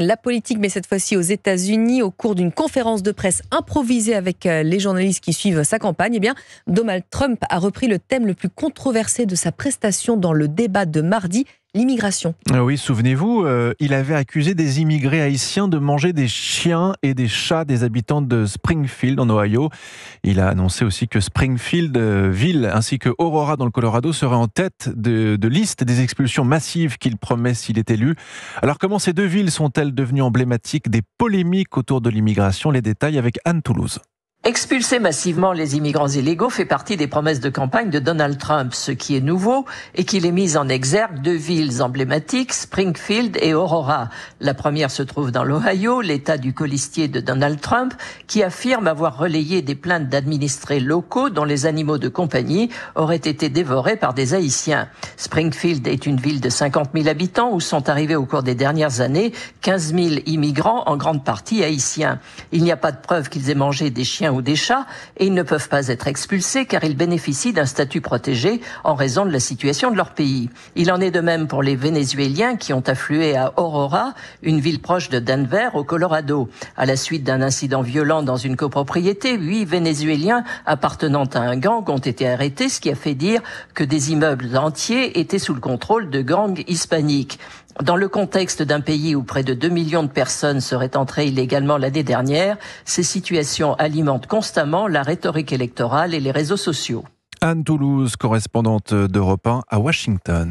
la politique, mais cette fois-ci aux États-Unis, au cours d'une conférence de presse improvisée avec euh, les journalistes qui suivent sa campagne, eh bien, Donald Trump a repris le thème le plus controversé de sa prestation dans le débat de mardi, l'immigration. Euh, oui, souvenez-vous, euh, il avait accusé des immigrés haïtiens de manger des chiens et des chats des habitants de Springfield en Ohio. Il a annoncé aussi que Springfield, euh, ville, ainsi que Aurora dans le Colorado seraient en tête de liste des expulsions massives qu'il promet s'il est élu. Alors comment ces deux villes sont-elles devenues emblématiques des polémiques autour de l'immigration Les détails avec Anne Toulouse. Expulser massivement les immigrants illégaux fait partie des promesses de campagne de Donald Trump, ce qui est nouveau et qu'il est mis en exergue deux villes emblématiques, Springfield et Aurora. La première se trouve dans l'Ohio, l'état du colistier de Donald Trump, qui affirme avoir relayé des plaintes d'administrés locaux dont les animaux de compagnie auraient été dévorés par des Haïtiens. Springfield est une ville de 50 000 habitants où sont arrivés au cours des dernières années 15 000 immigrants, en grande partie haïtiens. Il n'y a pas de preuve qu'ils aient mangé des chiens ou des chats et ils ne peuvent pas être expulsés car ils bénéficient d'un statut protégé en raison de la situation de leur pays. Il en est de même pour les Vénézuéliens qui ont afflué à Aurora, une ville proche de Denver au Colorado. À la suite d'un incident violent dans une copropriété, huit Vénézuéliens appartenant à un gang ont été arrêtés, ce qui a fait dire que des immeubles entiers étaient sous le contrôle de gangs hispaniques. Dans le contexte d'un pays où près de 2 millions de personnes seraient entrées illégalement l'année dernière, ces situations alimentent constamment la rhétorique électorale et les réseaux sociaux. Anne Toulouse, correspondante d'Europe à Washington.